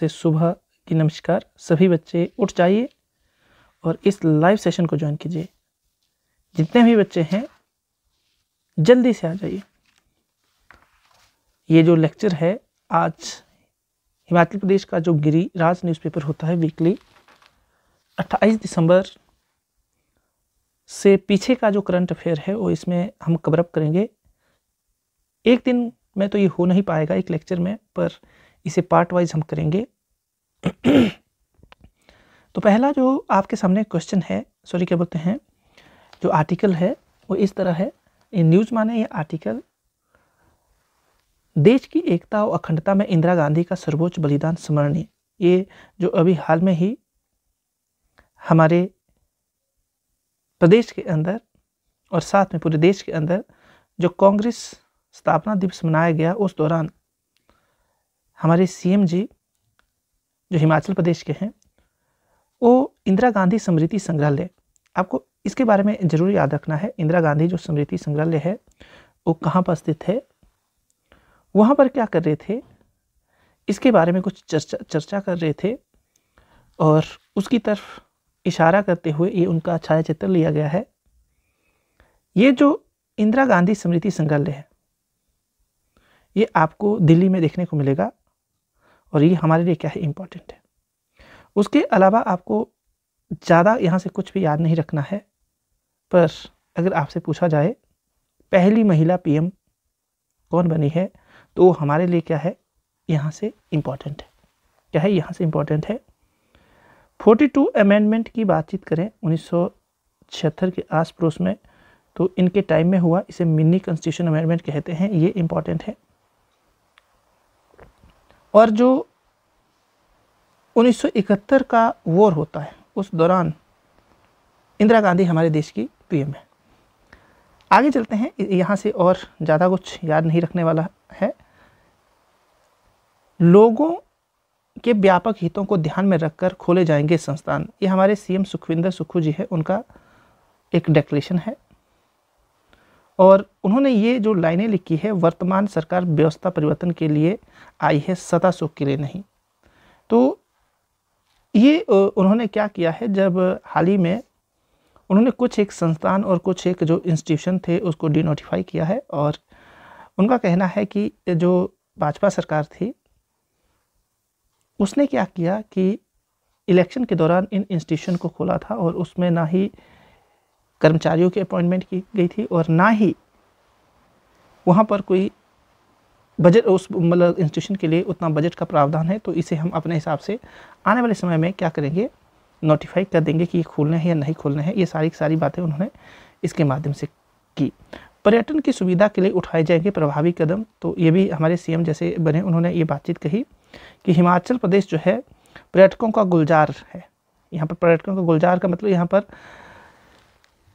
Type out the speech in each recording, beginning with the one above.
से सुबह की नमस्कार सभी बच्चे उठ जाइए और इस लाइव सेशन को ज्वाइन कीजिए जितने भी बच्चे हैं जल्दी से आ जाइए ये जो लेक्चर है आज हिमाचल प्रदेश का जो गिरिराज न्यूज़पेपर होता है वीकली 28 दिसंबर से पीछे का जो करंट अफेयर है वो इसमें हम कवरअप करेंगे एक दिन में तो ये हो नहीं पाएगा एक लेक्चर में पर इसे पार्ट वाइज हम करेंगे तो पहला जो आपके सामने क्वेश्चन है सॉरी क्या बोलते हैं जो आर्टिकल है वो इस तरह है ये न्यूज़ माने ये आर्टिकल देश की एकता और अखंडता में इंदिरा गांधी का सर्वोच्च बलिदान स्मरणीय ये जो अभी हाल में ही हमारे प्रदेश के अंदर और साथ में पूरे देश के अंदर जो कांग्रेस स्थापना दिवस मनाया गया उस दौरान हमारे सीएम जी जो हिमाचल प्रदेश के हैं वो इंदिरा गांधी स्मृति संग्रहालय आपको इसके बारे में ज़रूर याद रखना है इंदिरा गांधी जो स्मृति संग्रहालय है वो कहाँ पर स्थित है वहाँ पर क्या कर रहे थे इसके बारे में कुछ चर्चा चर्चा कर रहे थे और उसकी तरफ इशारा करते हुए ये उनका छायाचित्र लिया गया है ये जो इंदिरा गांधी स्मृति संग्रहालय है ये आपको दिल्ली में देखने को मिलेगा और ये हमारे लिए क्या है इम्पॉर्टेंट है उसके अलावा आपको ज़्यादा यहाँ से कुछ भी याद नहीं रखना है पर अगर आपसे पूछा जाए पहली महिला पीएम कौन बनी है तो हमारे लिए क्या है यहाँ से इम्पॉर्टेंट है क्या है यहाँ से इम्पॉर्टेंट है 42 अमेंडमेंट की बातचीत करें उन्नीस के आस पड़ोस में तो इनके टाइम में हुआ इसे मिनी कॉन्स्टिट्यूशन अमेंडमेंट कहते हैं ये इम्पॉर्टेंट है और जो 1971 का वॉर होता है उस दौरान इंदिरा गांधी हमारे देश की पीएम है आगे चलते हैं यहाँ से और ज़्यादा कुछ याद नहीं रखने वाला है लोगों के व्यापक हितों को ध्यान में रखकर खोले जाएंगे संस्थान ये हमारे सीएम सुखविंदर सुक्खू जी है उनका एक डेक्लेशन है और उन्होंने ये जो लाइनें लिखी है वर्तमान सरकार व्यवस्था परिवर्तन के लिए आई है सदा सुख के लिए नहीं तो ये उन्होंने क्या किया है जब हाल ही में उन्होंने कुछ एक संस्थान और कुछ एक जो इंस्टीट्यूशन थे उसको डीनोटिफाई किया है और उनका कहना है कि जो भाजपा सरकार थी उसने क्या किया कि इलेक्शन के दौरान इन इंस्टीट्यूशन को खोला था और उसमें ना ही कर्मचारियों की अपॉइंटमेंट की गई थी और ना ही वहाँ पर कोई बजट उस मतलब इंस्टीट्यूशन के लिए उतना बजट का प्रावधान है तो इसे हम अपने हिसाब से आने वाले समय में क्या करेंगे नोटिफाई कर देंगे कि ये खोलना है या नहीं खोलना है ये सारी सारी बातें उन्होंने इसके माध्यम से की पर्यटन की सुविधा के लिए उठाए जाएंगे प्रभावी कदम तो ये भी हमारे सीएम जैसे बने उन्होंने ये बातचीत कही कि हिमाचल प्रदेश जो है पर्यटकों का गुलजार है यहाँ पर पर्यटकों का गुलजार का मतलब यहाँ पर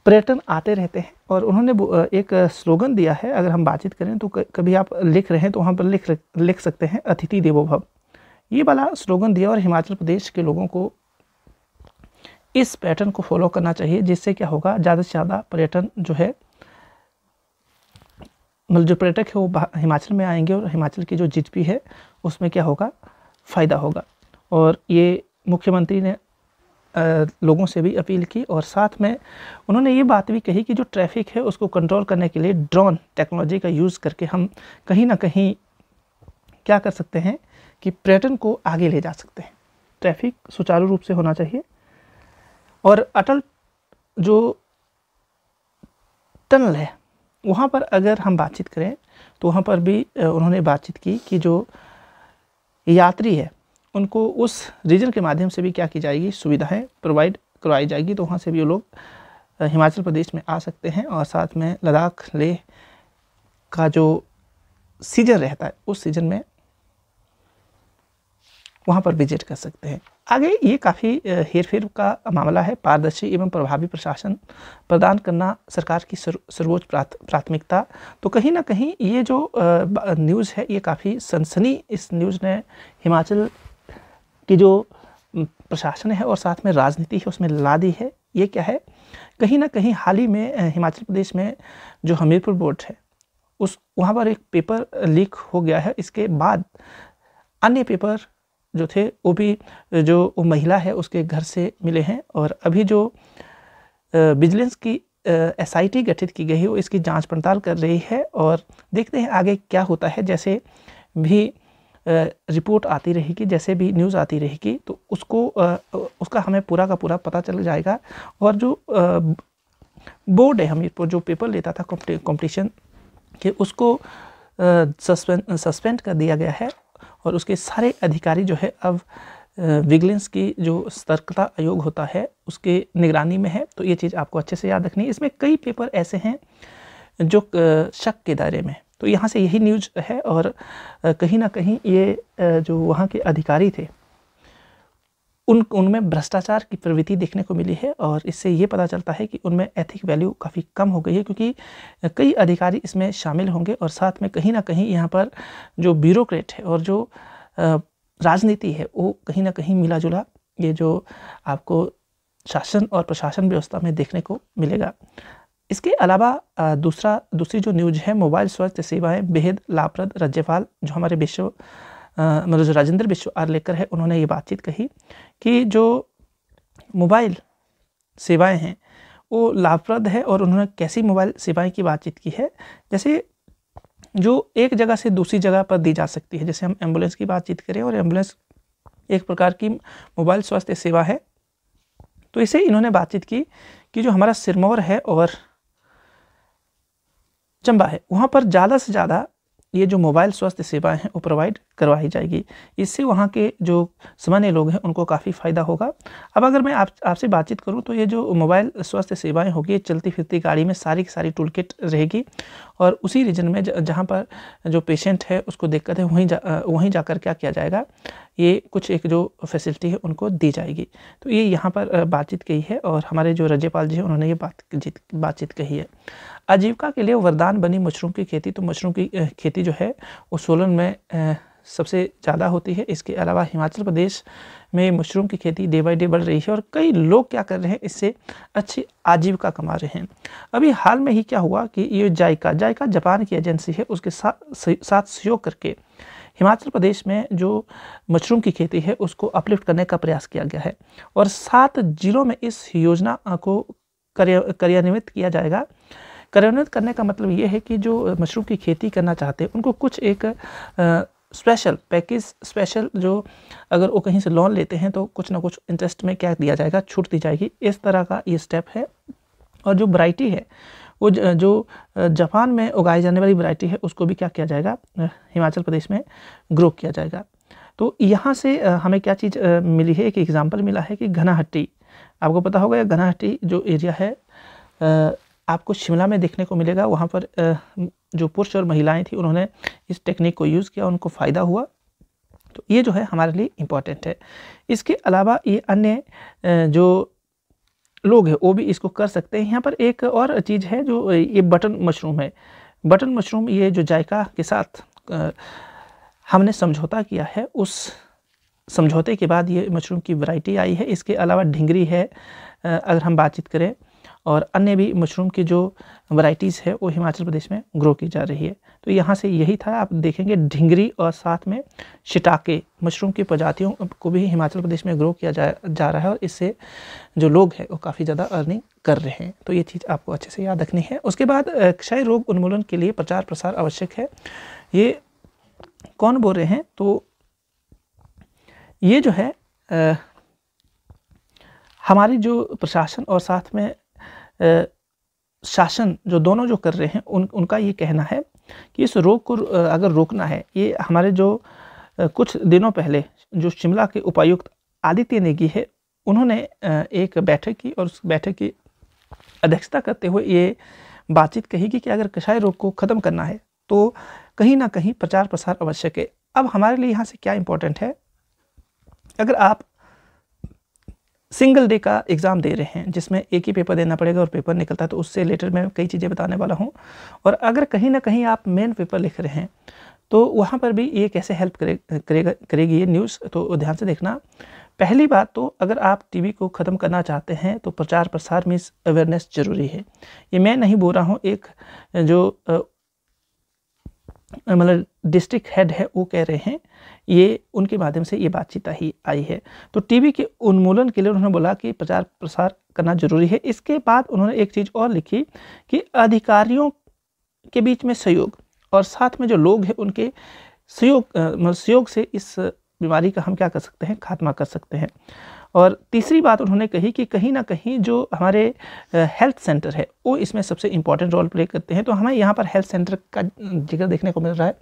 पर्यटन आते रहते हैं और उन्होंने एक स्लोगन दिया है अगर हम बातचीत करें तो कभी आप लिख रहे हैं तो वहाँ पर लिख लिख सकते हैं अतिथि देवो भव ये वाला स्लोगन दिया और हिमाचल प्रदेश के लोगों को इस पैटर्न को फॉलो करना चाहिए जिससे क्या होगा ज़्यादा से ज़्यादा पर्यटन जो है मतलब जो पर्यटक है वो हिमाचल में आएंगे और हिमाचल की जो जीडपी है उसमें क्या होगा फ़ायदा होगा और ये मुख्यमंत्री ने लोगों से भी अपील की और साथ में उन्होंने ये बात भी कही कि जो ट्रैफिक है उसको कंट्रोल करने के लिए ड्रोन टेक्नोलॉजी का यूज़ करके हम कहीं ना कहीं क्या कर सकते हैं कि पर्यटन को आगे ले जा सकते हैं ट्रैफिक सुचारू रूप से होना चाहिए और अटल जो टनल है वहाँ पर अगर हम बातचीत करें तो वहाँ पर भी उन्होंने बातचीत की कि जो यात्री है उनको उस रीजन के माध्यम से भी क्या की जाएगी सुविधाएं प्रोवाइड करवाई जाएगी तो वहाँ से भी वो लोग हिमाचल प्रदेश में आ सकते हैं और साथ में लद्दाख लेह का जो सीजन रहता है उस सीजन में वहाँ पर विजिट कर सकते हैं आगे ये काफ़ी हेर फेर का मामला है पारदर्शी एवं प्रभावी प्रशासन प्रदान करना सरकार की सर्वोच्च प्राथमिकता तो कहीं ना कहीं ये जो न्यूज़ है ये काफ़ी सनसनी इस न्यूज़ ने हिमाचल कि जो प्रशासन है और साथ में राजनीति है उसमें ला दी है ये क्या है कहीं ना कहीं हाल ही में हिमाचल प्रदेश में जो हमीरपुर बोर्ड है उस वहाँ पर एक पेपर लीक हो गया है इसके बाद अन्य पेपर जो थे वो भी जो महिला है उसके घर से मिले हैं और अभी जो विजिलेंस की एसआईटी गठित की गई है वो इसकी जांच पड़ताल कर रही है और देखते हैं आगे क्या होता है जैसे भी रिपोर्ट आती रहेगी जैसे भी न्यूज़ आती रहेगी तो उसको उसका हमें पूरा का पूरा पता चल जाएगा और जो बोर्ड है हमीरपुर जो पेपर लेता था कंपटीशन के उसको सस्पेंड सस्पेंड कर दिया गया है और उसके सारे अधिकारी जो है अब विजिलेंस की जो सतर्कता आयोग होता है उसके निगरानी में है तो ये चीज़ आपको अच्छे से याद रखनी है इसमें कई पेपर ऐसे हैं जो शक के दायरे में है तो यहाँ से यही न्यूज है और कहीं ना कहीं ये जो वहाँ के अधिकारी थे उन उनमें भ्रष्टाचार की प्रवृत्ति देखने को मिली है और इससे ये पता चलता है कि उनमें एथिक वैल्यू काफ़ी कम हो गई है क्योंकि कई अधिकारी इसमें शामिल होंगे और साथ में कहीं ना कहीं यहाँ पर जो ब्यूरोक्रेट है और जो राजनीति है वो कहीं ना कहीं मिला जुला ये जो आपको शासन और प्रशासन व्यवस्था में देखने को मिलेगा इसके अलावा दूसरा दूसरी जो न्यूज है मोबाइल स्वास्थ्य सेवाएं बेहद लाभप्रद राज्यपाल जो हमारे विश्व मतलब जो राजेंद्र विश्व आर लेकर है उन्होंने ये बातचीत कही कि जो मोबाइल सेवाएं हैं वो लाभप्रद है और उन्होंने कैसी मोबाइल सेवाएं की बातचीत की है जैसे जो एक जगह से दूसरी जगह पर दी जा सकती है जैसे हम एम्बुलेंस की बातचीत करें और एम्बुलेंस एक प्रकार की मोबाइल स्वास्थ्य सेवा है तो इसे इन्होंने बातचीत की कि जो हमारा सिरमौर है और चंबा है वहाँ पर ज़्यादा से ज़्यादा ये जो मोबाइल स्वास्थ्य सेवाएं हैं वो प्रोवाइड करवाई जाएगी इससे वहाँ के जो सामान्य लोग हैं उनको काफ़ी फ़ायदा होगा अब अगर मैं आप आपसे बातचीत करूँ तो ये जो मोबाइल स्वास्थ्य सेवाएं होगी ये चलती फिरती गाड़ी में सारी की सारी टूल किट रहेगी और उसी रीजन में जहाँ पर जो पेशेंट है उसको दिक्कत है वहीं जा वहीं जाकर क्या किया जाएगा ये कुछ एक जो फैसिलिटी है उनको दी जाएगी तो ये यहाँ पर बातचीत कही है और हमारे जो राज्यपाल जी हैं उन्होंने ये बात बातचीत कही है आजीविका के लिए वरदान बनी मशरूम की खेती तो मशरूम की खेती जो है वो सोलन में सबसे ज़्यादा होती है इसके अलावा हिमाचल प्रदेश में मशरूम की खेती डे बाई डे बढ़ रही है और कई लोग क्या कर रहे हैं इससे अच्छी आजीविका कमा रहे हैं अभी हाल में ही क्या हुआ कि ये जायका जायका जापान की एजेंसी है उसके साथ साथ सहयोग करके हिमाचल प्रदेश में जो मशरूम की खेती है उसको अपलिफ्ट करने का प्रयास किया गया है और सात जिलों में इस योजना को कार्यान्वित किया जाएगा कार्यान्वित करने का मतलब ये है कि जो मशरूम की खेती करना चाहते हैं उनको कुछ एक स्पेशल पैकेज स्पेशल जो अगर वो कहीं से लोन लेते हैं तो कुछ ना कुछ इंटरेस्ट में क्या दिया जाएगा छूट दी जाएगी इस तरह का ये स्टेप है और जो वराइटी है वो जो जापान में उगाई जाने वाली वरायटी है उसको भी क्या किया जाएगा हिमाचल प्रदेश में ग्रो किया जाएगा तो यहाँ से हमें क्या चीज़ मिली है एक एग्ज़ाम्पल मिला है कि घनाहट्टी आपको पता होगा घनाहट्टी जो एरिया है आपको शिमला में देखने को मिलेगा वहाँ पर जो पुरुष और महिलाएं थी उन्होंने इस टेक्निक को यूज़ किया उनको फ़ायदा हुआ तो ये जो है हमारे लिए इम्पॉर्टेंट है इसके अलावा ये अन्य जो लोग हैं वो भी इसको कर सकते हैं यहाँ पर एक और चीज़ है जो ये बटन मशरूम है बटन मशरूम ये जो जायका के साथ हमने समझौता किया है उस समझौते के बाद ये मशरूम की वैरायटी आई है इसके अलावा ढिंगरी है अगर हम बातचीत करें और अन्य भी मशरूम की जो वराइटीज़ है वो हिमाचल प्रदेश में ग्रो की जा रही है तो यहाँ से यही था आप देखेंगे ढिंगरी और साथ में शिटाके मशरूम की प्रजातियों को भी हिमाचल प्रदेश में ग्रो किया जा जा रहा है और इससे जो लोग हैं वो काफ़ी ज़्यादा अर्निंग कर रहे हैं तो ये चीज़ आपको अच्छे से याद रखनी है उसके बाद क्षय रोग उन्मूलन के लिए प्रचार प्रसार आवश्यक है ये कौन बोल रहे हैं तो ये जो है आ, हमारी जो प्रशासन और साथ में शासन जो दोनों जो कर रहे हैं उन उनका ये कहना है कि इस रोग को अगर रोकना है ये हमारे जो कुछ दिनों पहले जो शिमला के उपायुक्त आदित्य नेगी है उन्होंने एक बैठक की और उस बैठक की अध्यक्षता करते हुए ये बातचीत कही कि, कि अगर कषाय रोग को ख़त्म करना है तो कहीं ना कहीं प्रचार प्रसार आवश्यक है अब हमारे लिए यहाँ से क्या इम्पोर्टेंट है अगर आप सिंगल डे का एग्ज़ाम दे रहे हैं जिसमें एक ही पेपर देना पड़ेगा और पेपर निकलता है तो उससे रिलेटेड मैं कई चीज़ें बताने वाला हूँ और अगर कहीं ना कहीं आप मेन पेपर लिख रहे हैं तो वहाँ पर भी ये कैसे हेल्प करे, करेगा करेगी ये न्यूज़ तो ध्यान से देखना पहली बात तो अगर आप टीवी को ख़त्म करना चाहते हैं तो प्रचार प्रसार में अवेयरनेस ज़रूरी है ये मैं नहीं बोल रहा हूँ एक जो मतलब डिस्ट्रिक्ट हेड है वो कह रहे हैं ये उनके माध्यम से ये बातचीत आई आई है तो टीबी के उन्मूलन के लिए उन्होंने बोला कि प्रचार प्रसार करना जरूरी है इसके बाद उन्होंने एक चीज़ और लिखी कि अधिकारियों के बीच में सहयोग और साथ में जो लोग हैं उनके सहयोग मतलब सहयोग से इस बीमारी का हम क्या कर सकते हैं खात्मा कर सकते हैं और तीसरी बात उन्होंने कही कि कहीं ना कहीं जो हमारे हेल्थ सेंटर है वो इसमें सबसे इम्पॉर्टेंट रोल प्ले करते हैं तो हमें यहाँ पर हेल्थ सेंटर का जिक्र देखने को मिल रहा है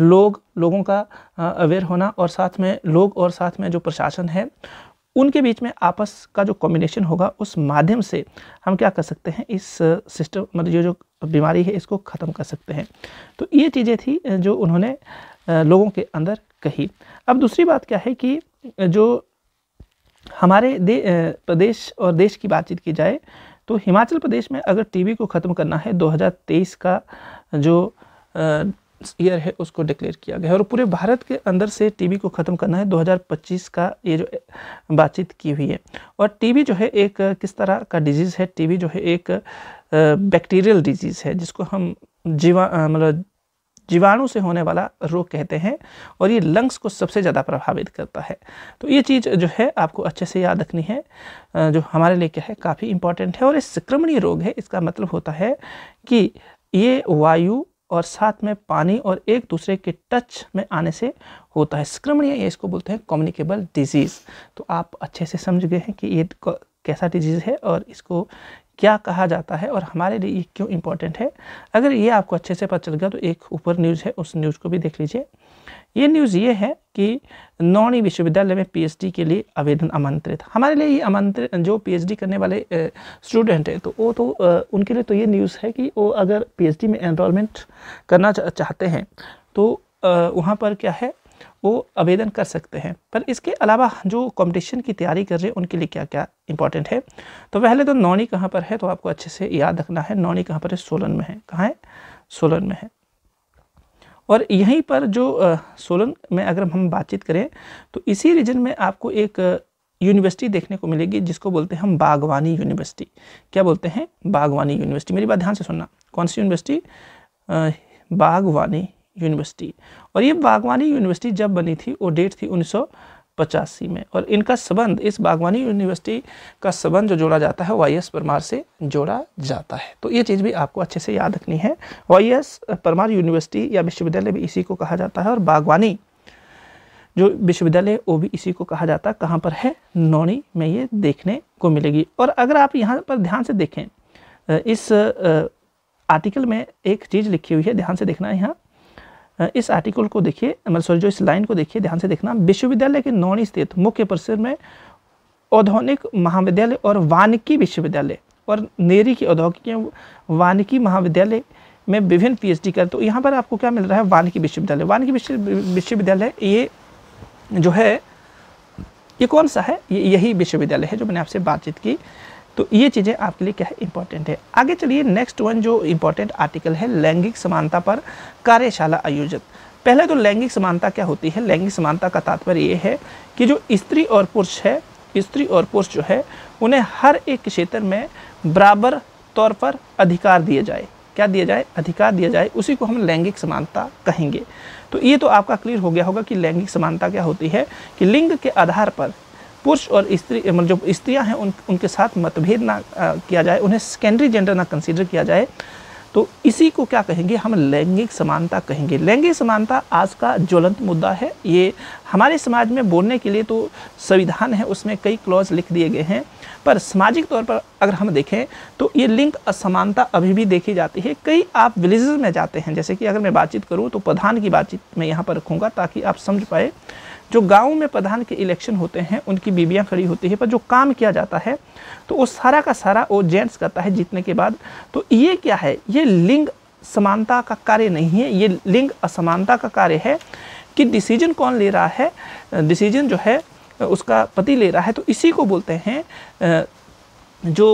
लोग लोगों का अवेयर होना और साथ में लोग और साथ में जो प्रशासन है उनके बीच में आपस का जो कॉम्बिनेशन होगा उस माध्यम से हम क्या कर सकते हैं इस सिस्टम मतलब जो जो बीमारी है इसको ख़त्म कर सकते हैं तो ये चीज़ें थी जो उन्होंने लोगों के अंदर कही अब दूसरी बात क्या है कि जो हमारे दे, प्रदेश और देश की बातचीत की जाए तो हिमाचल प्रदेश में अगर टीबी को ख़त्म करना है 2023 का जो ईयर है उसको डिक्लेयर किया गया है और पूरे भारत के अंदर से टीबी को ख़त्म करना है 2025 का ये जो बातचीत की हुई है और टीबी जो है एक किस तरह का डिजीज़ है टीबी जो है एक बैक्टीरियल डिजीज़ है जिसको हम जीवा मतलब जीवाणु से होने वाला रोग कहते हैं और ये लंग्स को सबसे ज़्यादा प्रभावित करता है तो ये चीज़ जो है आपको अच्छे से याद रखनी है जो हमारे लिए क्या है काफ़ी इंपॉर्टेंट है और ये संक्रमणीय रोग है इसका मतलब होता है कि ये वायु और साथ में पानी और एक दूसरे के टच में आने से होता है संक्रमणीय ये इसको बोलते हैं कम्युनिकेबल डिजीज़ तो आप अच्छे से समझ गए हैं कि ये कैसा डिजीज़ है और इसको क्या कहा जाता है और हमारे लिए ये क्यों इम्पोर्टेंट है अगर ये आपको अच्छे से पता चल गया तो एक ऊपर न्यूज़ है उस न्यूज़ को भी देख लीजिए ये न्यूज़ ये है कि नौणी विश्वविद्यालय में पीएचडी के लिए आवेदन आमंत्रित हमारे लिए ये आमंत्रित जो पीएचडी करने वाले स्टूडेंट हैं तो वो तो उनके लिए तो ये न्यूज़ है कि वो अगर पी में एनरोलमेंट करना चाहते हैं तो वहाँ पर क्या है वो आवेदन कर सकते हैं पर इसके अलावा जो कंपटीशन की तैयारी कर रहे हैं उनके लिए क्या क्या इंपॉर्टेंट है तो पहले तो नौनी कहाँ पर है तो आपको अच्छे से याद रखना है नौनी कहाँ पर है सोलन में है कहाँ है सोलन में है और यहीं पर जो सोलन में अगर हम बातचीत करें तो इसी रीजन में आपको एक यूनिवर्सिटी देखने को मिलेगी जिसको बोलते हैं हम बागवानी यूनिवर्सिटी क्या बोलते हैं बागवानी यूनिवर्सिटी मेरी बात ध्यान से सुनना कौन सी यूनिवर्सिटी बागवानी यूनिवर्सिटी और ये बागवानी यूनिवर्सिटी जब बनी थी वो डेट थी उन्नीस पचासी में और इनका संबंध इस बागवानी यूनिवर्सिटी का संबंध जो जोड़ा जाता है वाई एस परमार से जोड़ा जाता है तो ये चीज़ भी आपको अच्छे से याद रखनी है वाई एस परमार यूनिवर्सिटी या विश्वविद्यालय भी इसी को कहा जाता है और बागवानी जो विश्वविद्यालय वो भी इसी को कहा जाता है कहाँ पर है नौनी में ये देखने को मिलेगी और अगर आप यहाँ पर ध्यान से देखें इस आर्टिकल में एक चीज़ लिखी हुई है ध्यान से देखना है यहाँ इस आर्टिकल को देखिए मतलब सॉरी जो इस लाइन को देखिए ध्यान से देखना विश्वविद्यालय के नॉन स्थित मुख्य परिसर में औद्योगिक महाविद्यालय और वानिकी विश्वविद्यालय और नेरी की औद्योगिक वानिकी महाविद्यालय में विभिन्न पीएचडी कर तो यहाँ पर आपको क्या मिल रहा है वानिकी विश्वविद्यालय वानिकी विश्वविद्यालय ये जो है ये कौन सा है ये यही विश्वविद्यालय है जो मैंने आपसे बातचीत की तो ये चीज़ें आपके लिए क्या है इंपॉर्टेंट है आगे चलिए नेक्स्ट वन जो इम्पोर्टेंट आर्टिकल है लैंगिक समानता पर कार्यशाला आयोजित पहले तो लैंगिक समानता क्या होती है लैंगिक समानता का तात्पर्य ये है कि जो स्त्री और पुरुष है स्त्री और पुरुष जो है उन्हें हर एक क्षेत्र में बराबर तौर पर अधिकार दिए जाए क्या दिया जाए अधिकार दिया जाए उसी को हम लैंगिक समानता कहेंगे तो ये तो आपका क्लियर हो गया होगा कि लैंगिक समानता क्या होती है कि लिंग के आधार पर पुरुष और स्त्री मतलब जो स्त्रियां हैं उन उनके साथ मतभेद ना आ, किया जाए उन्हें सेकेंडरी जेंडर ना कंसिडर किया जाए तो इसी को क्या कहेंगे हम लैंगिक समानता कहेंगे लैंगिक समानता आज का ज्वलंत मुद्दा है ये हमारे समाज में बोलने के लिए तो संविधान है उसमें कई क्लॉज लिख दिए गए हैं पर सामाजिक तौर पर अगर हम देखें तो ये लिंग असमानता अभी भी देखी जाती है कई आप विलेज में जाते हैं जैसे कि अगर मैं बातचीत करूँ तो प्रधान की बातचीत मैं यहाँ पर रखूँगा ताकि आप समझ पाए जो गांव में प्रधान के इलेक्शन होते हैं उनकी बीबियां खड़ी होती है पर जो काम किया जाता है तो वो सारा का सारा वो जेंट्स करता है जीतने के बाद तो ये क्या है ये लिंग समानता का कार्य नहीं है ये लिंग असमानता का कार्य है कि डिसीजन कौन ले रहा है डिसीजन जो है उसका पति ले रहा है तो इसी को बोलते हैं जो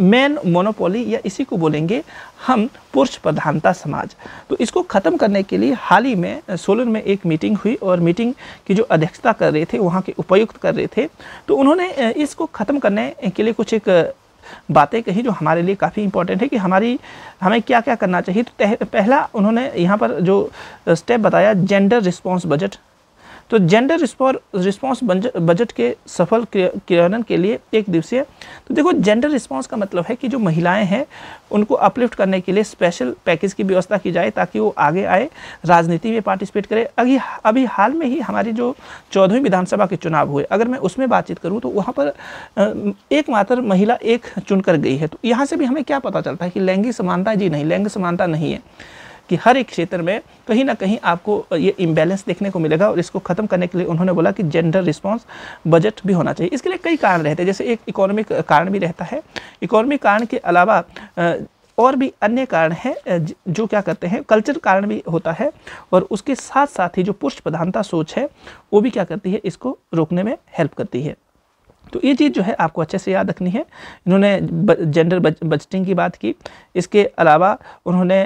मैन मोनोपोली या इसी को बोलेंगे हम पुरुष प्रधानता समाज तो इसको ख़त्म करने के लिए हाल ही में सोलन में एक मीटिंग हुई और मीटिंग की जो अध्यक्षता कर रहे थे वहाँ के उपायुक्त कर रहे थे तो उन्होंने इसको ख़त्म करने के लिए कुछ एक बातें कही जो हमारे लिए काफ़ी इंपॉर्टेंट है कि हमारी हमें क्या क्या करना चाहिए तो पहला उन्होंने यहाँ पर जो स्टेप बताया जेंडर रिस्पॉन्स बजट तो जेंडर रिस्पॉन्स बजट के सफल क्रियान्वयन के लिए एक दिवसीय तो देखो जेंडर रिस्पॉन्स का मतलब है कि जो महिलाएं हैं उनको अपलिफ्ट करने के लिए स्पेशल पैकेज की व्यवस्था की जाए ताकि वो आगे आए राजनीति में पार्टिसिपेट करें अभी अभी हाल में ही हमारी जो चौदहवीं विधानसभा के चुनाव हुए अगर मैं उसमें बातचीत करूँ तो वहाँ पर एकमात्र महिला एक चुनकर गई है तो यहाँ से भी हमें क्या पता चलता है कि लैंगिक समानता जी नहीं लैंगिक समानता नहीं है कि हर एक क्षेत्र में कहीं ना कहीं आपको ये इम्बैलेंस देखने को मिलेगा और इसको ख़त्म करने के लिए उन्होंने बोला कि जेंडर रिस्पॉन्स बजट भी होना चाहिए इसके लिए कई कारण रहते हैं जैसे एक इकोनॉमिक कारण भी रहता है इकोनॉमिक कारण के अलावा और भी अन्य कारण हैं जो क्या करते हैं कल्चर कारण भी होता है और उसके साथ साथ ही जो पुरुष प्रधानता सोच है वो भी क्या करती है इसको रोकने में हेल्प करती है तो ये चीज़ जो है आपको अच्छे से याद रखनी है इन्होंने जेंडर बजटिंग की बात की इसके अलावा उन्होंने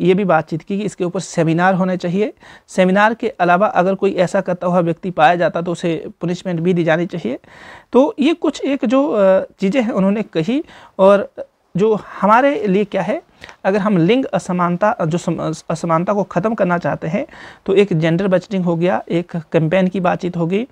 ये भी बातचीत की कि इसके ऊपर सेमिनार होने चाहिए सेमिनार के अलावा अगर कोई ऐसा करता हुआ व्यक्ति पाया जाता तो उसे पुनिशमेंट भी दी जानी चाहिए तो ये कुछ एक जो चीज़ें हैं उन्होंने कही और जो हमारे लिए क्या है अगर हम लिंग असमानता जो असमानता को ख़त्म करना चाहते हैं तो एक जेंडर बजटिंग हो गया एक कैंपेन की बातचीत होगी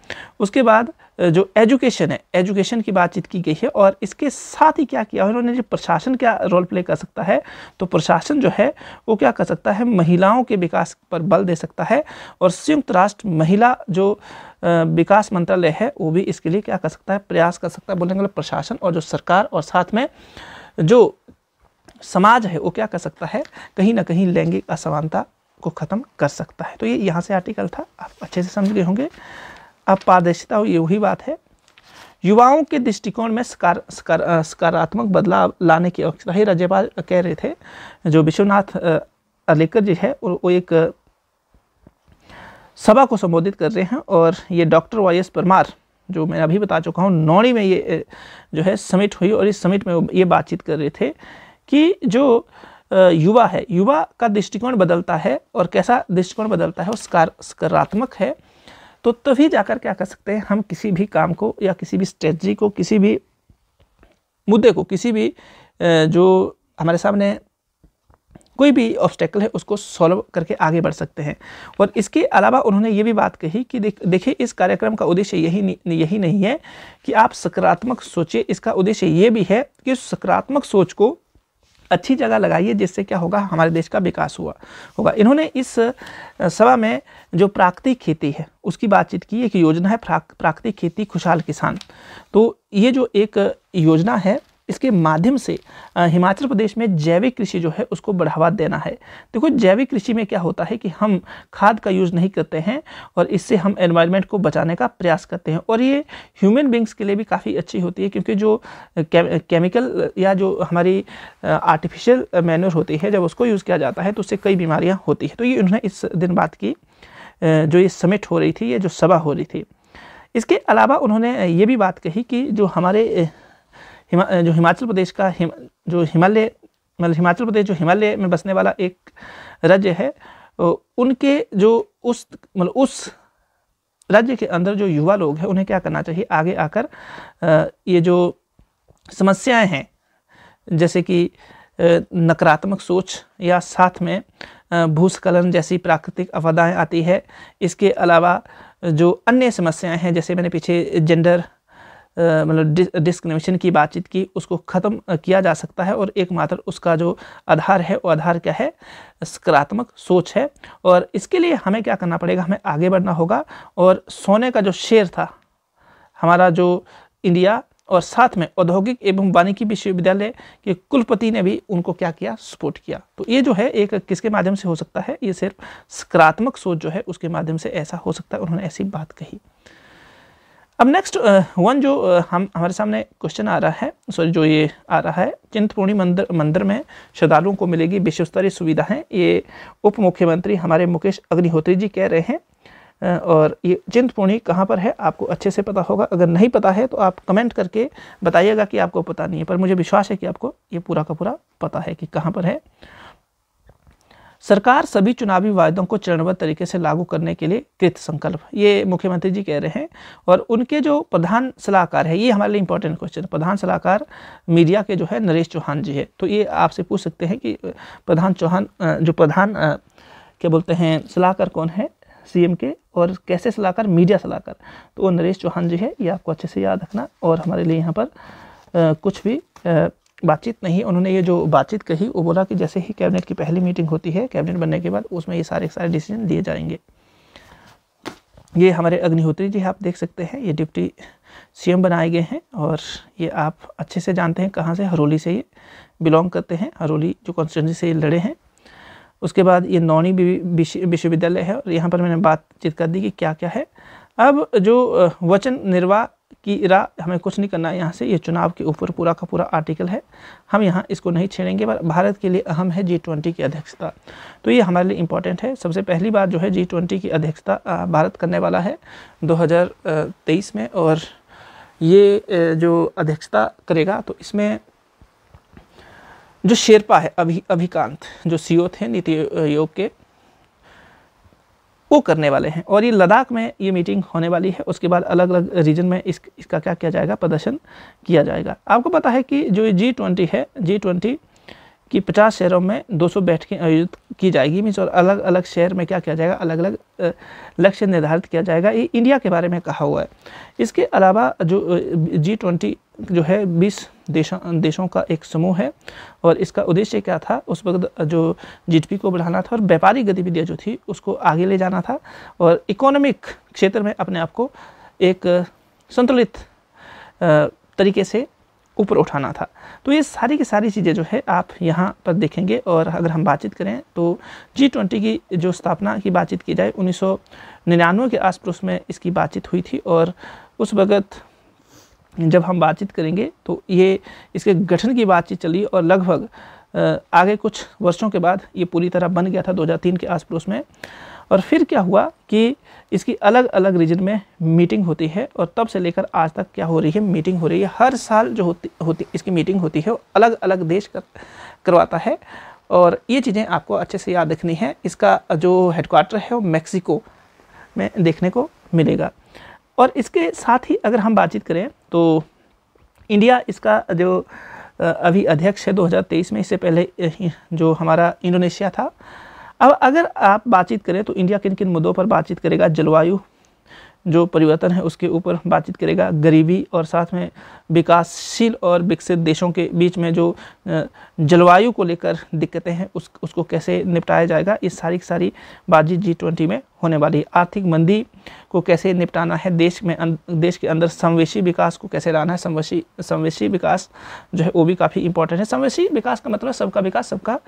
उसके बाद जो एजुकेशन है एजुकेशन की बातचीत की गई है और इसके साथ ही क्या किया उन्होंने जो प्रशासन क्या रोल प्ले कर सकता है तो प्रशासन जो है वो क्या कर सकता है महिलाओं के विकास पर बल दे सकता है और संयुक्त राष्ट्र महिला जो विकास मंत्रालय है वो भी इसके लिए क्या कर सकता है प्रयास कर सकता है बोलने का मतलब प्रशासन और जो सरकार और साथ में जो समाज है वो क्या कर सकता है कहीं ना कहीं लैंगिक असमानता को ख़त्म कर सकता है तो ये यहाँ से आर्टिकल था आप अच्छे से समझ गए होंगे हो हुई वही बात है युवाओं के दृष्टिकोण में सकार सकार सकारात्मक बदलाव लाने की आवश्यकता ही राज्यपाल कह रहे थे जो विश्वनाथ अलेकर जी है वो एक सभा को संबोधित कर रहे हैं और ये डॉक्टर वाई एस परमार जो मैं अभी बता चुका हूँ नौड़ी में ये जो है समिट हुई और इस समिट में ये बातचीत कर रहे थे कि जो युवा है युवा का दृष्टिकोण बदलता है और कैसा दृष्टिकोण बदलता है वो सकारात्मक है तो तभी जाकर क्या कर सकते हैं हम किसी भी काम को या किसी भी स्ट्रेटजी को किसी भी मुद्दे को किसी भी जो हमारे सामने कोई भी ऑब्स्टेकल है उसको सॉल्व करके आगे बढ़ सकते हैं और इसके अलावा उन्होंने ये भी बात कही कि देख देखिए इस कार्यक्रम का उद्देश्य यही नहीं, यही नहीं है कि आप सकारात्मक सोचिए इसका उद्देश्य ये भी है कि सकारात्मक सोच को अच्छी जगह लगाइए जिससे क्या होगा हमारे देश का विकास हुआ होगा इन्होंने इस सभा में जो प्राकृतिक खेती है उसकी बातचीत की एक योजना है प्राकृतिक खेती खुशहाल किसान तो ये जो एक योजना है इसके माध्यम से हिमाचल प्रदेश में जैविक कृषि जो है उसको बढ़ावा देना है देखो जैविक कृषि में क्या होता है कि हम खाद का यूज़ नहीं करते हैं और इससे हम एनवायरनमेंट को बचाने का प्रयास करते हैं और ये ह्यूमन बींग्स के लिए भी काफ़ी अच्छी होती है क्योंकि जो के, केमिकल या जो हमारी आर्टिफिशियल मैनर होती है जब उसको यूज़ किया जाता है तो उससे कई बीमारियाँ होती हैं तो ये उन्होंने इस दिन बात की जो ये समिट हो रही थी ये जो सभा हो रही थी इसके अलावा उन्होंने ये भी बात कही कि जो हमारे हिमा जो हिमाचल प्रदेश का हिम, जो हिमालय मतलब हिमाचल प्रदेश जो हिमालय में बसने वाला एक राज्य है उनके जो उस मतलब उस राज्य के अंदर जो युवा लोग हैं उन्हें क्या करना चाहिए आगे आकर ये जो समस्याएं हैं जैसे कि नकारात्मक सोच या साथ में भूस्खलन जैसी प्राकृतिक आपदाएं आती है इसके अलावा जो अन्य समस्याएं हैं जैसे मैंने पीछे जेंडर मतलब डिस्क्रिमिनेशन की बातचीत की उसको ख़त्म किया जा सकता है और एकमात्र उसका जो आधार है वो आधार क्या है सकारात्मक सोच है और इसके लिए हमें क्या करना पड़ेगा हमें आगे बढ़ना होगा और सोने का जो शेयर था हमारा जो इंडिया और साथ में औद्योगिक एवं वानिकी विश्वविद्यालय के कुलपति ने भी उनको क्या किया सपोर्ट किया तो ये जो है एक किसके माध्यम से हो सकता है ये सिर्फ सकारात्मक सोच जो है उसके माध्यम से ऐसा हो सकता है उन्होंने ऐसी बात कही अब नेक्स्ट वन uh, जो uh, हम हमारे सामने क्वेश्चन आ रहा है सॉरी जो ये आ रहा है चिंतपूर्णी मंदिर मंदिर में श्रद्धालुओं को मिलेगी विश्व स्तरीय सुविधाएं ये उप मुख्यमंत्री हमारे मुकेश अग्निहोत्री जी कह रहे हैं uh, और ये चिंतपूर्णी कहाँ पर है आपको अच्छे से पता होगा अगर नहीं पता है तो आप कमेंट करके बताइएगा कि आपको पता नहीं है पर मुझे विश्वास है कि आपको ये पूरा का पूरा पता है कि कहाँ पर है सरकार सभी चुनावी वायदों को चरणबद्ध तरीके से लागू करने के लिए कृत संकल्प ये मुख्यमंत्री जी कह रहे हैं और उनके जो प्रधान सलाहकार है ये हमारे लिए इंपॉर्टेंट क्वेश्चन प्रधान सलाहकार मीडिया के जो है नरेश चौहान जी है तो ये आपसे पूछ सकते हैं कि प्रधान चौहान जो प्रधान क्या बोलते हैं सलाहकार कौन है सीएम के और कैसे सलाहकार मीडिया सलाहकार तो वो नरेश चौहान जी है ये आपको अच्छे से याद रखना और हमारे लिए यहाँ पर कुछ भी बातचीत नहीं उन्होंने ये जो बातचीत कही वो बोला कि जैसे ही कैबिनेट की पहली मीटिंग होती है कैबिनेट बनने के बाद उसमें ये सारे सारे डिसीजन दिए जाएंगे ये हमारे अग्निहोत्री जी आप देख सकते हैं ये डिप्टी सीएम बनाए गए हैं और ये आप अच्छे से जानते हैं कहाँ से हरोली से ये बिलोंग करते हैं हरोली जो कॉन्स्टिट्यूंसी से लड़े हैं उसके बाद ये नौनी विश्वविद्यालय है और यहाँ पर मैंने बातचीत कर दी कि क्या क्या है अब जो वचन निर्वाह कि रा हमें कुछ नहीं करना है यहाँ से ये चुनाव के ऊपर पूरा का पूरा आर्टिकल है हम यहाँ इसको नहीं छेड़ेंगे पर भारत के लिए अहम है जी ट्वेंटी की अध्यक्षता तो ये हमारे लिए इम्पोर्टेंट है सबसे पहली बार जो है जी ट्वेंटी की अध्यक्षता भारत करने वाला है 2023 में और ये जो अध्यक्षता करेगा तो इसमें जो शेरपा है अभी अभिकांत जो सी e थे नीति आयोग के वो करने वाले हैं और ये लद्दाख में ये मीटिंग होने वाली है उसके बाद अलग अलग रीजन में इस इसका क्या किया जाएगा प्रदर्शन किया जाएगा आपको पता है कि जो ये जी ट्वेंटी है जी ट्वेंटी की पचास शहरों में 200 बैठकें आयोजित की जाएगी मीन्स और अलग अलग शहर में क्या किया जाएगा अलग अलग लक्ष्य निर्धारित किया जाएगा ये इंडिया के बारे में कहा हुआ है इसके अलावा जो जी ट्वेंटी जो है 20 देशों देशों का एक समूह है और इसका उद्देश्य क्या था उस वक्त जो जीडीपी को बढ़ाना था और व्यापारिक गतिविधियाँ जो थी उसको आगे ले जाना था और इकोनॉमिक क्षेत्र में अपने आप को एक संतुलित तरीके से ऊपर उठाना था तो ये सारी की सारी चीज़ें जो है आप यहाँ पर देखेंगे और अगर हम बातचीत करें तो जी ट्वेंटी की जो स्थापना की बातचीत की जाए उन्नीस के आस पड़ोस में इसकी बातचीत हुई थी और उस वक़्त जब हम बातचीत करेंगे तो ये इसके गठन की बातचीत चली और लगभग आगे कुछ वर्षों के बाद ये पूरी तरह बन गया था 2003 के आस पड़ोस में और फिर क्या हुआ कि इसकी अलग अलग रीजन में मीटिंग होती है और तब से लेकर आज तक क्या हो रही है मीटिंग हो रही है हर साल जो होती होती इसकी मीटिंग होती है अलग अलग देश कर, करवाता है और ये चीज़ें आपको अच्छे से याद रखनी है इसका जो हेडक्वार्टर है वो मैक्सिको में देखने को मिलेगा और इसके साथ ही अगर हम बातचीत करें तो इंडिया इसका जो अभी अध्यक्ष है 2023 में इससे पहले जो हमारा इंडोनेशिया था अब अगर आप बातचीत करें तो इंडिया किन किन मुद्दों पर बातचीत करेगा जलवायु जो परिवर्तन है उसके ऊपर बातचीत करेगा गरीबी और साथ में विकासशील और विकसित देशों के बीच में जो जलवायु को लेकर दिक्कतें हैं उस उसको कैसे निपटाया जाएगा इस सारी की सारी बातचीत जी ट्वेंटी में होने वाली है आर्थिक मंदी को कैसे निपटाना है देश में अं, देश के अंदर समवेशी विकास को कैसे लाना है समवेशी समवेशी विकास जो है वो भी काफ़ी इंपॉर्टेंट है समवेशी विकास का मतलब सबका विकास सबका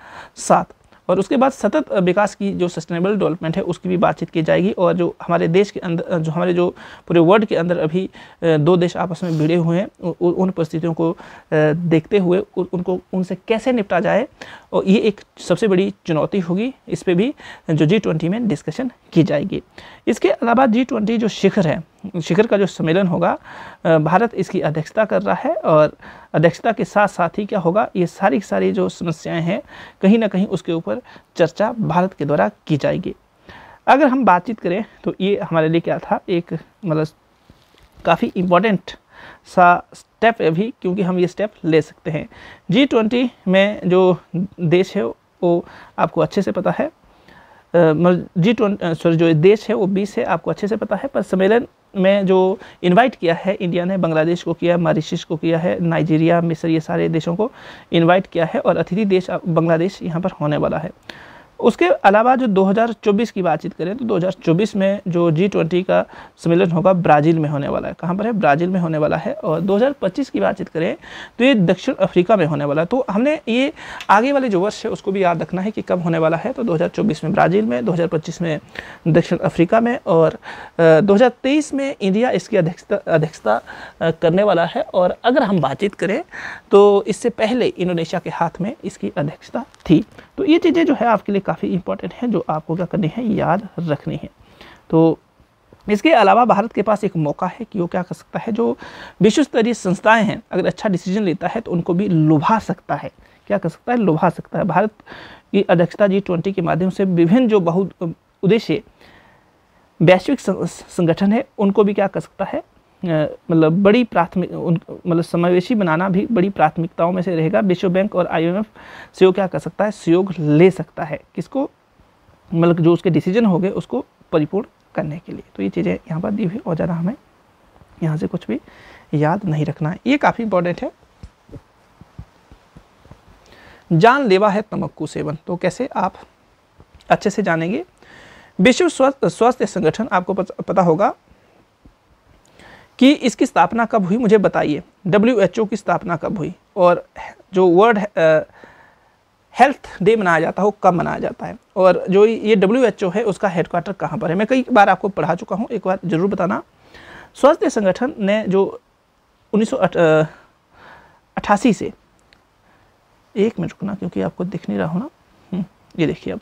साथ और उसके बाद सतत विकास की जो सस्टेनेबल डेवलपमेंट है उसकी भी बातचीत की जाएगी और जो हमारे देश के अंदर जो हमारे जो पूरे वर्ल्ड के अंदर अभी दो देश आपस में भिड़े हुए हैं उन परिस्थितियों को देखते हुए उनको उनसे कैसे निपटा जाए और ये एक सबसे बड़ी चुनौती होगी इस पर भी जो जी में डिस्कशन की जाएगी इसके अलावा जी जो शिखर है शिखर का जो सम्मेलन होगा भारत इसकी अध्यक्षता कर रहा है और अध्यक्षता के साथ साथ ही क्या होगा ये सारी सारी जो समस्याएं हैं कहीं ना कहीं उसके ऊपर चर्चा भारत के द्वारा की जाएगी अगर हम बातचीत करें तो ये हमारे लिए क्या था एक मतलब काफ़ी इम्पोर्टेंट सा स्टेप है भी क्योंकि हम ये स्टेप ले सकते हैं जी ट्वेंटी में जो देश है वो आपको अच्छे से पता है जी सॉरी जो देश है वो बीस है आपको अच्छे से पता है पर सम्मेलन में जो इनवाइट किया है इंडिया ने बांग्लादेश को किया मॉरिशस को किया है नाइजीरिया मिस्र ये सारे देशों को इनवाइट किया है और अतिथि देश बांग्लादेश यहाँ पर होने वाला है उसके अलावा जो 2024 की बातचीत करें तो 2024 में जो जी ट्वेंटी का सम्मेलन होगा ब्राज़ील में होने वाला है कहाँ पर है ब्राज़ील में होने वाला है और 2025 की बातचीत करें तो ये दक्षिण अफ्रीका में होने वाला है तो हमने ये आगे वाले जो वर्ष है उसको भी याद रखना है कि कब होने वाला है तो 2024 में ब्राज़ील में दो में दक्षिण अफ्रीका में और दो में इंडिया इसकी अध्यक्षता अध्यक्षता करने वाला है और अगर हम बातचीत करें तो इससे पहले इंडोनेशिया के हाथ में इसकी अध्यक्षता थी तो ये चीज़ें जो है आपके लिए काफ़ी इंपॉर्टेंट हैं जो आपको क्या करनी है याद रखनी है तो इसके अलावा भारत के पास एक मौका है कि वो क्या कर सकता है जो विश्व स्तरीय संस्थाएं हैं अगर अच्छा डिसीजन लेता है तो उनको भी लुभा सकता है क्या कर सकता है लुभा सकता है भारत की अध्यक्षता जी ट्वेंटी के माध्यम से विभिन्न जो बहु उद्देश्य वैश्विक संगठन है उनको भी क्या कर सकता है मतलब बड़ी प्राथमिक उन मतलब समावेशी बनाना भी बड़ी प्राथमिकताओं में से रहेगा विश्व बैंक और आईएमएफ एम क्या कर सकता है सहयोग ले सकता है किसको मतलब जो उसके डिसीजन हो गए उसको परिपूर्ण करने के लिए तो ये चीज़ें यहाँ पर दी हुई और ज़्यादा हमें यहाँ से कुछ भी याद नहीं रखना है ये काफ़ी इंपॉर्टेंट है जानलेवा है तम्बाकू सेवन तो कैसे आप अच्छे से जानेंगे विश्व स्वास्थ्य स्वास्थ्य संगठन आपको पता होगा कि इसकी स्थापना कब हुई मुझे बताइए डब्ल्यू की स्थापना कब हुई और जो वर्ल्ड हेल्थ डे मनाया जाता है वो कब मनाया जाता है और जो ये डब्ल्यू है उसका हेडक्वार्टर कहाँ पर है मैं कई बार आपको पढ़ा चुका हूँ एक बार ज़रूर बताना स्वास्थ्य संगठन ने जो उन्नीस अठासी से एक मिनट रुकना क्योंकि आपको दिख नहीं रहा हो ना हम्म, ये देखिए अब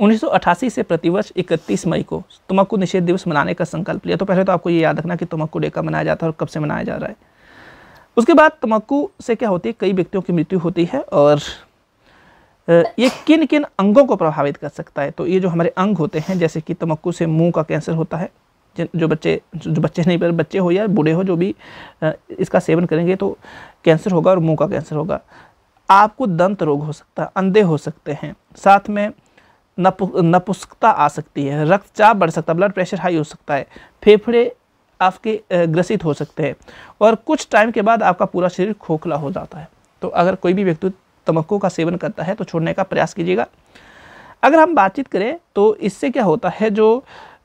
1988 से प्रतिवर्ष 31 मई को तम्बाकू निषेध दिवस मनाने का संकल्प लिया तो पहले तो आपको ये याद रखना कि तुमकू डे कब मनाया जाता है और कब से मनाया जा रहा है उसके बाद तम्बक्कू से क्या होती है कई व्यक्तियों की मृत्यु होती है और ये किन किन अंगों को प्रभावित कर सकता है तो ये जो हमारे अंग होते हैं जैसे कि तमक्कू से मुंह का कैंसर होता है जो बच्चे जो बच्चे नहीं पर बच्चे हो या बूढ़े हो जो भी इसका सेवन करेंगे तो कैंसर होगा और मुंह का कैंसर होगा आपको दंत रोग हो सकता है अंधे हो सकते हैं साथ में नपु आ सकती है रक्तचाप बढ़ सकता है ब्लड प्रेशर हाई हो सकता है फेफड़े आपके ग्रसित हो सकते हैं और कुछ टाइम के बाद आपका पूरा शरीर खोखला हो जाता है तो अगर कोई भी व्यक्ति तम्बाकू का सेवन करता है तो छोड़ने का प्रयास कीजिएगा अगर हम बातचीत करें तो इससे क्या होता है जो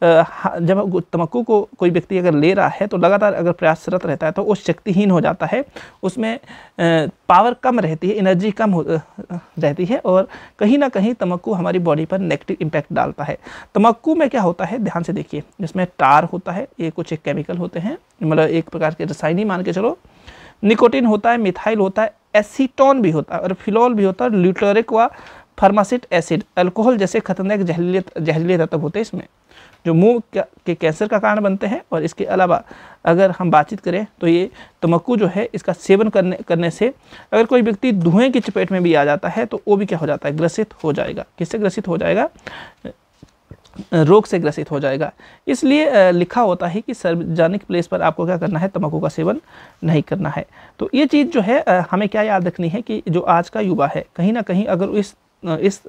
जब तम्बाकू को कोई व्यक्ति अगर ले रहा है तो लगातार अगर प्रयासरत रहता है तो वो शक्तिहीन हो जाता है उसमें पावर कम रहती है एनर्जी कम हो रहती है और कहीं ना कहीं तम्बाकू हमारी बॉडी पर नेगेटिव इम्पैक्ट डालता है तम्बाकू में क्या होता है ध्यान से देखिए जिसमें टार होता है ये कुछ एक केमिकल होते हैं मतलब एक प्रकार के रसायनी मान के चलो निकोटिन होता है मिथाइल होता है एसीटोन भी होता है और फिलॉल भी होता है ल्यूटोरिक व फार्मासिट एसिड अल्कोहल जैसे खतरनाक जहरीले जहरीले तत्व होते हैं इसमें जो मुंह के कैंसर का कारण बनते हैं और इसके अलावा अगर हम बातचीत करें तो ये तम्बाकू जो है इसका सेवन करने करने से अगर कोई व्यक्ति धुएं की चपेट में भी आ जाता है तो वो भी क्या हो जाता है ग्रसित हो जाएगा किससे ग्रसित हो जाएगा रोग से ग्रसित हो जाएगा इसलिए लिखा होता है कि सार्वजनिक प्लेस पर आपको क्या करना है तम्बाकू का सेवन नहीं करना है तो ये चीज़ जो है हमें क्या याद रखनी है कि जो आज का युवा है कहीं ना कहीं अगर इस इस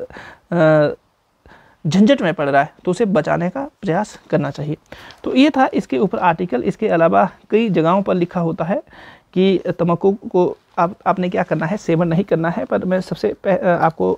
झंझट में पड़ रहा है तो उसे बचाने का प्रयास करना चाहिए तो ये था इसके ऊपर आर्टिकल इसके अलावा कई जगहों पर लिखा होता है कि तम्बाकू को आप आपने क्या करना है सेवन नहीं करना है पर मैं सबसे पह, आपको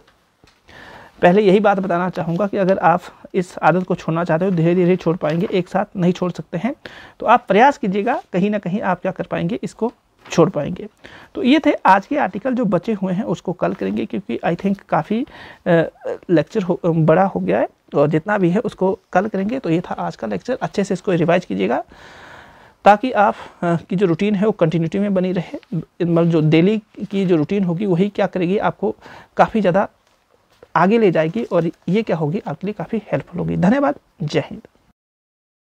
पहले यही बात बताना चाहूँगा कि अगर आप इस आदत को छोड़ना चाहते हो धीरे धीरे छोड़ पाएंगे एक साथ नहीं छोड़ सकते हैं तो आप प्रयास कीजिएगा कहीं ना कहीं आप क्या कर पाएंगे इसको छोड़ पाएंगे तो ये थे आज के आर्टिकल जो बचे हुए हैं उसको कल करेंगे क्योंकि आई थिंक काफ़ी लेक्चर हो, बड़ा हो गया है और तो जितना भी है उसको कल करेंगे तो ये था आज का लेक्चर अच्छे से इसको रिवाइज कीजिएगा ताकि आप की जो रूटीन है वो कंटिन्यूटी में बनी रहे मतलब जो डेली की जो रूटीन होगी वही क्या करेगी आपको काफ़ी ज़्यादा आगे ले जाएगी और ये क्या होगी आपके लिए काफ़ी हेल्पफुल होगी धन्यवाद जय हिंद